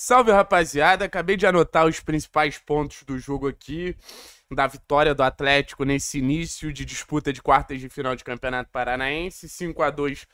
Salve rapaziada, acabei de anotar os principais pontos do jogo aqui, da vitória do Atlético nesse início de disputa de quartas de final de Campeonato Paranaense, 5 a 2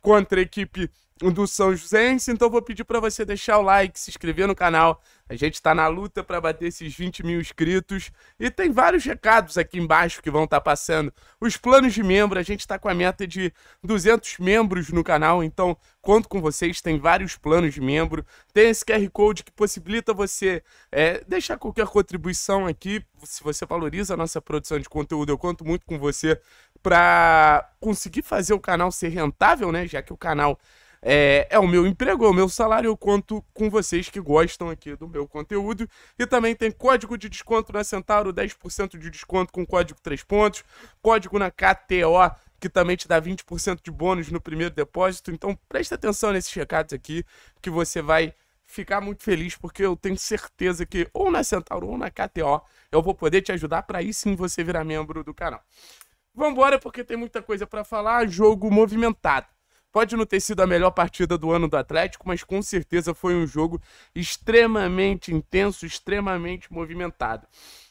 contra a equipe do São José, Então vou pedir para você deixar o like, se inscrever no canal. A gente está na luta para bater esses 20 mil inscritos. E tem vários recados aqui embaixo que vão estar tá passando. Os planos de membro, a gente está com a meta de 200 membros no canal. Então conto com vocês, tem vários planos de membro. Tem esse QR Code que possibilita você é, deixar qualquer contribuição aqui. Se você valoriza a nossa produção de conteúdo, eu conto muito com você para conseguir fazer o canal ser rentável, né? Já que o canal é, é o meu emprego, é o meu salário, eu conto com vocês que gostam aqui do meu conteúdo. E também tem código de desconto na Centauro, 10% de desconto com código 3 pontos, código na KTO, que também te dá 20% de bônus no primeiro depósito. Então presta atenção nesses recados aqui, que você vai ficar muito feliz, porque eu tenho certeza que ou na Centauro ou na KTO eu vou poder te ajudar para aí sim você virar membro do canal. Vambora, porque tem muita coisa para falar. Jogo movimentado. Pode não ter sido a melhor partida do ano do Atlético, mas com certeza foi um jogo extremamente intenso, extremamente movimentado.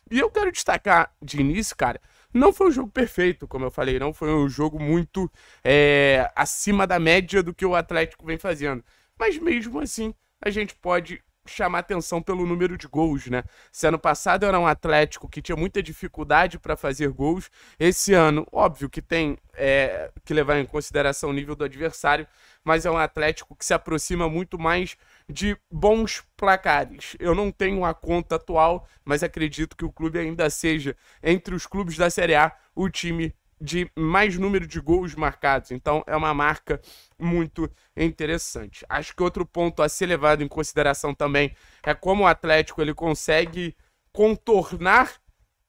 E eu quero destacar de início, cara, não foi um jogo perfeito, como eu falei, não foi um jogo muito é, acima da média do que o Atlético vem fazendo. Mas mesmo assim, a gente pode chamar atenção pelo número de gols, né? Se ano passado era um Atlético que tinha muita dificuldade para fazer gols, esse ano, óbvio que tem é, que levar em consideração o nível do adversário, mas é um Atlético que se aproxima muito mais de bons placares. Eu não tenho a conta atual, mas acredito que o clube ainda seja, entre os clubes da Série A, o time de mais número de gols marcados. Então é uma marca muito interessante. Acho que outro ponto a ser levado em consideração também é como o Atlético ele consegue contornar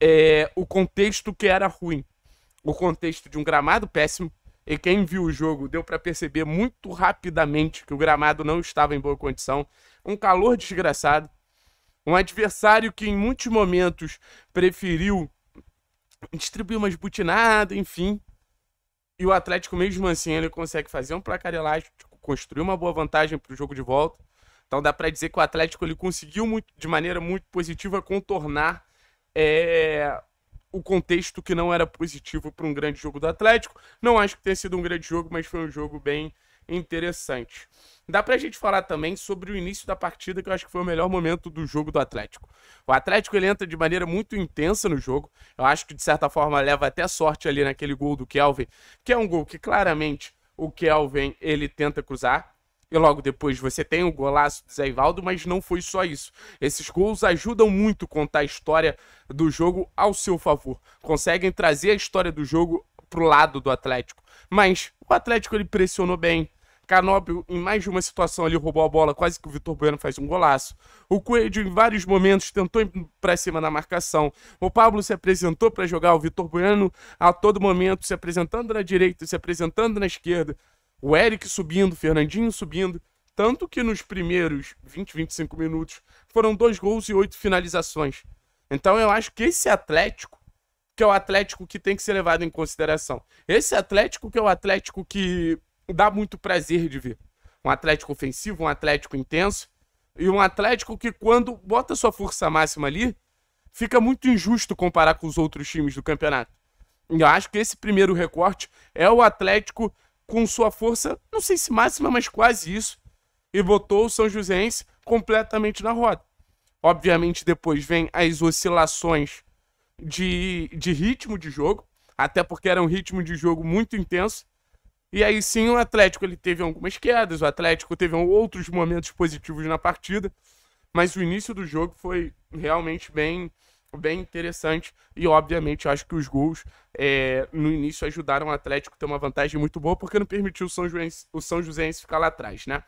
é, o contexto que era ruim. O contexto de um gramado péssimo. E quem viu o jogo deu para perceber muito rapidamente que o gramado não estava em boa condição. Um calor desgraçado. Um adversário que em muitos momentos preferiu distribuiu umas butinadas, enfim. E o Atlético, mesmo assim, ele consegue fazer um placar elástico, construir uma boa vantagem para o jogo de volta. Então dá para dizer que o Atlético ele conseguiu muito, de maneira muito positiva contornar é, o contexto que não era positivo para um grande jogo do Atlético. Não acho que tenha sido um grande jogo, mas foi um jogo bem interessante. Dá pra gente falar também sobre o início da partida, que eu acho que foi o melhor momento do jogo do Atlético. O Atlético ele entra de maneira muito intensa no jogo. Eu acho que de certa forma leva até sorte ali naquele gol do Kelvin, que é um gol que claramente o Kelvin ele tenta cruzar. E logo depois você tem o golaço do Zé Ivaldo, mas não foi só isso. Esses gols ajudam muito a contar a história do jogo ao seu favor. Conseguem trazer a história do jogo pro lado do Atlético. Mas o Atlético ele pressionou bem. Canóbio, em mais de uma situação ali, roubou a bola, quase que o Vitor Bueno faz um golaço. O Coelho, em vários momentos, tentou ir para cima na marcação. O Pablo se apresentou para jogar, o Vitor Bueno a todo momento se apresentando na direita, se apresentando na esquerda. O Eric subindo, o Fernandinho subindo. Tanto que nos primeiros 20, 25 minutos foram dois gols e oito finalizações. Então eu acho que esse Atlético que é o Atlético que tem que ser levado em consideração. Esse Atlético que é o Atlético que dá muito prazer de ver. Um Atlético ofensivo, um Atlético intenso e um Atlético que quando bota sua força máxima ali, fica muito injusto comparar com os outros times do campeonato. Eu acho que esse primeiro recorte é o Atlético com sua força, não sei se máxima, mas quase isso, e botou o São Joséense completamente na roda. Obviamente depois vem as oscilações de, de ritmo de jogo, até porque era um ritmo de jogo muito intenso. E aí sim o Atlético ele teve algumas quedas, o Atlético teve outros momentos positivos na partida, mas o início do jogo foi realmente bem, bem interessante e obviamente acho que os gols é, no início ajudaram o Atlético a ter uma vantagem muito boa porque não permitiu o São, José o São Joséense ficar lá atrás, né?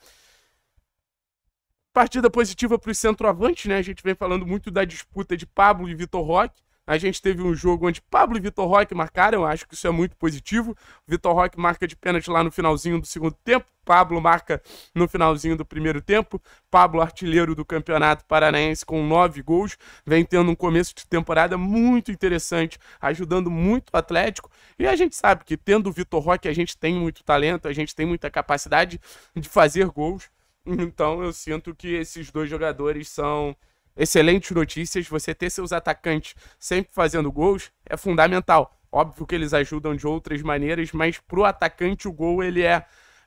Partida positiva para o centroavante né? A gente vem falando muito da disputa de Pablo e Vitor Roque. A gente teve um jogo onde Pablo e Vitor Roque marcaram, eu acho que isso é muito positivo. Vitor Roque marca de pênalti lá no finalzinho do segundo tempo, Pablo marca no finalzinho do primeiro tempo. Pablo, artilheiro do Campeonato Paranaense, com nove gols, vem tendo um começo de temporada muito interessante, ajudando muito o Atlético. E a gente sabe que, tendo o Vitor Roque, a gente tem muito talento, a gente tem muita capacidade de fazer gols. Então eu sinto que esses dois jogadores são excelentes notícias. Você ter seus atacantes sempre fazendo gols é fundamental. Óbvio que eles ajudam de outras maneiras, mas pro atacante o gol ele é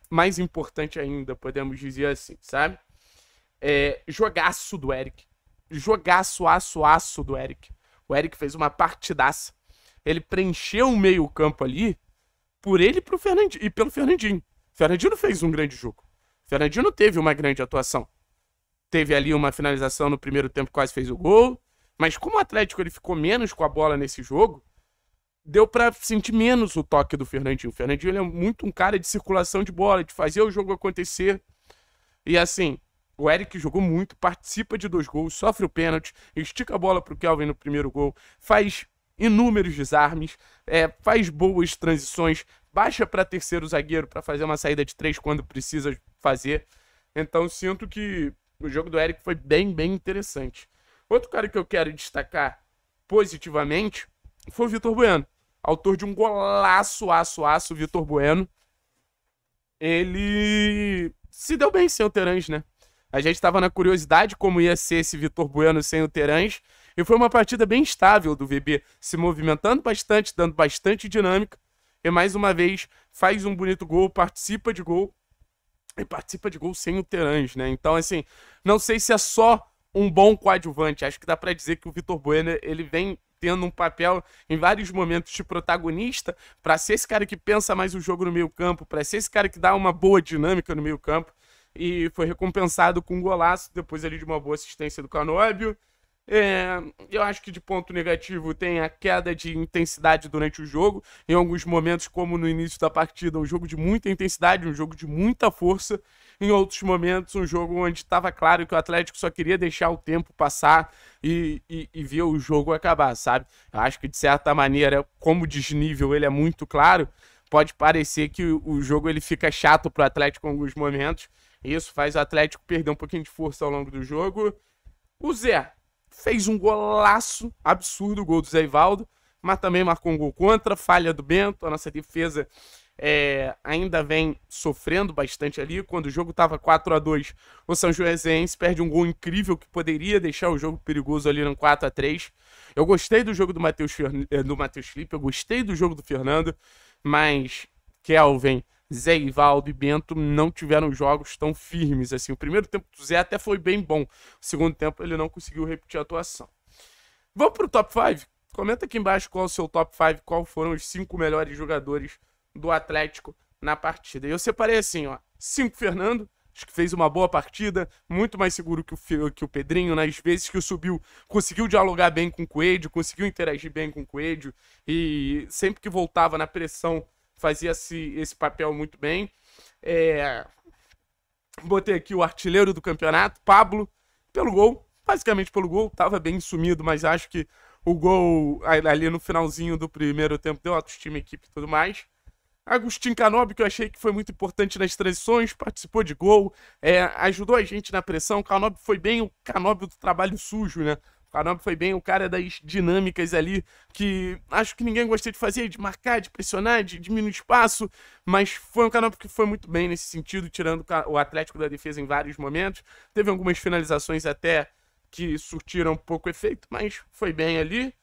mais importante ainda, podemos dizer assim, sabe? É, jogaço do Eric. Jogaço, aço, aço do Eric. O Eric fez uma partidaça. Ele preencheu o meio-campo ali por ele pro Fernandinho, e pelo Fernandinho. O Fernandinho fez um grande jogo. O Fernandinho teve uma grande atuação teve ali uma finalização no primeiro tempo, quase fez o gol. Mas como o Atlético ele ficou menos com a bola nesse jogo, deu para sentir menos o toque do Fernandinho. O Fernandinho ele é muito um cara de circulação de bola, de fazer o jogo acontecer. E assim, o Eric jogou muito, participa de dois gols, sofre o pênalti, estica a bola pro Kelvin no primeiro gol, faz inúmeros desarmes, é, faz boas transições, baixa para terceiro zagueiro para fazer uma saída de três quando precisa fazer. Então sinto que o jogo do Eric foi bem, bem interessante. Outro cara que eu quero destacar positivamente foi o Vitor Bueno, autor de um golaço, aço, aço, Vitor Bueno. Ele se deu bem sem o Terãs, né? A gente estava na curiosidade como ia ser esse Vitor Bueno sem o Terãs. E foi uma partida bem estável do VB, se movimentando bastante, dando bastante dinâmica. E mais uma vez, faz um bonito gol, participa de gol e participa de gol sem o Terãs, né? Então, assim, não sei se é só um bom coadjuvante. Acho que dá para dizer que o Vitor Bueno, ele vem tendo um papel em vários momentos de protagonista para ser esse cara que pensa mais o jogo no meio-campo, para ser esse cara que dá uma boa dinâmica no meio-campo e foi recompensado com um golaço depois ali de uma boa assistência do Canóbio. É, eu acho que de ponto negativo tem a queda de intensidade durante o jogo. Em alguns momentos, como no início da partida, um jogo de muita intensidade, um jogo de muita força. Em outros momentos, um jogo onde estava claro que o Atlético só queria deixar o tempo passar e, e, e ver o jogo acabar, sabe? Eu acho que de certa maneira, como o desnível ele é muito claro, pode parecer que o jogo ele fica chato para o Atlético em alguns momentos. Isso faz o Atlético perder um pouquinho de força ao longo do jogo. O Zé, fez um golaço absurdo, o gol do Zé Ivaldo, mas também marcou um gol contra, falha do Bento, a nossa defesa é, ainda vem sofrendo bastante ali. Quando o jogo estava 4 a 2 o São Joséense perde um gol incrível que poderia deixar o jogo perigoso ali no 4 a 3 Eu gostei do jogo do Matheus eh, do Matheus Felipe, eu gostei do jogo do Fernando, mas Kelvin Zé Ivaldo e Bento não tiveram jogos tão firmes assim. O primeiro tempo do Zé até foi bem bom. O segundo tempo ele não conseguiu repetir a atuação. Vamos para o top 5? Comenta aqui embaixo qual é o seu top 5, qual foram os cinco melhores jogadores do Atlético na partida. E eu separei assim, ó. 5 Fernando, acho que fez uma boa partida, muito mais seguro que o, que o Pedrinho, nas né? vezes que o subiu, conseguiu dialogar bem com o Coelho, conseguiu interagir bem com o Coelho, e sempre que voltava na pressão, fazia esse, esse papel muito bem. É... Botei aqui o artilheiro do campeonato, Pablo, pelo gol, basicamente pelo gol, estava bem sumido, mas acho que o gol ali no finalzinho do primeiro tempo deu autoestima, equipe e tudo mais. Agostinho Canobi, que eu achei que foi muito importante nas transições, participou de gol, é, ajudou a gente na pressão. Canobi foi bem o Canobi do trabalho sujo, né? Caramba, foi bem o cara das dinâmicas ali, que acho que ninguém gostou de fazer, de marcar, de pressionar, de diminuir espaço, mas foi um Canop que foi muito bem nesse sentido, tirando o Atlético da defesa em vários momentos. Teve algumas finalizações até que surtiram pouco efeito, mas foi bem ali.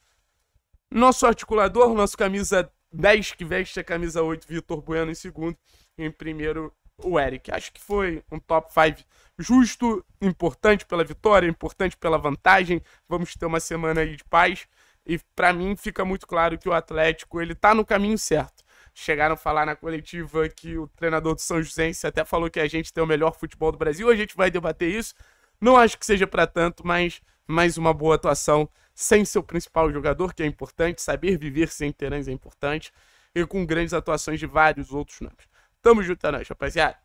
Nosso articulador, nosso camisa 10 que veste a camisa 8, Vitor Bueno em segundo, em primeiro o Eric. Acho que foi um top 5 justo, importante pela vitória, importante pela vantagem. Vamos ter uma semana aí de paz. E para mim fica muito claro que o Atlético ele tá no caminho certo. Chegaram a falar na coletiva que o treinador do São José até falou que a gente tem o melhor futebol do Brasil. A gente vai debater isso. Não acho que seja para tanto, mas mais uma boa atuação sem seu principal jogador, que é importante. Saber viver sem Terãs é importante. E com grandes atuações de vários outros nomes. Tamo junto, é nóis, rapaziada.